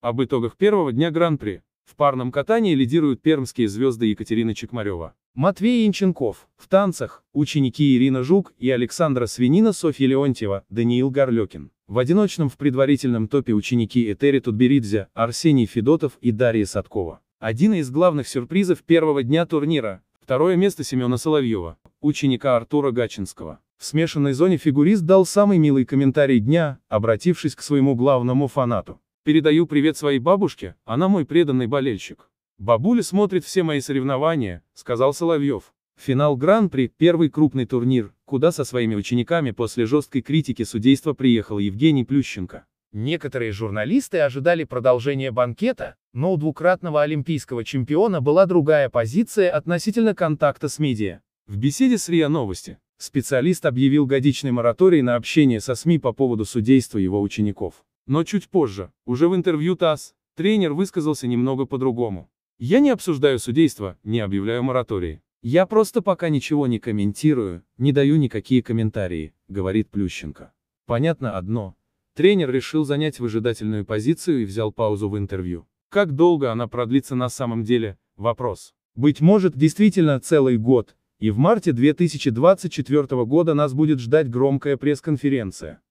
Об итогах первого дня Гран-при. В парном катании лидируют пермские звезды Екатерина Чекмарева, Матвей Инченков. в танцах, ученики Ирина Жук и Александра Свинина Софья Леонтьева, Даниил Горлекин. В одиночном в предварительном топе ученики Этери Тутберидзе, Арсений Федотов и Дарья Садкова. Один из главных сюрпризов первого дня турнира – второе место Семена Соловьева, ученика Артура Гачинского. В смешанной зоне фигурист дал самый милый комментарий дня, обратившись к своему главному фанату. Передаю привет своей бабушке, она мой преданный болельщик. Бабуля смотрит все мои соревнования, сказал Соловьев. Финал Гран-при – первый крупный турнир, куда со своими учениками после жесткой критики судейства приехал Евгений Плющенко. Некоторые журналисты ожидали продолжения банкета, но у двукратного олимпийского чемпиона была другая позиция относительно контакта с медиа. В беседе с РИА Новости специалист объявил годичный мораторий на общение со СМИ по поводу судейства его учеников. Но чуть позже, уже в интервью ТАСС, тренер высказался немного по-другому. «Я не обсуждаю судейство, не объявляю моратории. Я просто пока ничего не комментирую, не даю никакие комментарии», — говорит Плющенко. Понятно одно. Тренер решил занять выжидательную позицию и взял паузу в интервью. Как долго она продлится на самом деле – вопрос. Быть может, действительно целый год, и в марте 2024 года нас будет ждать громкая пресс-конференция.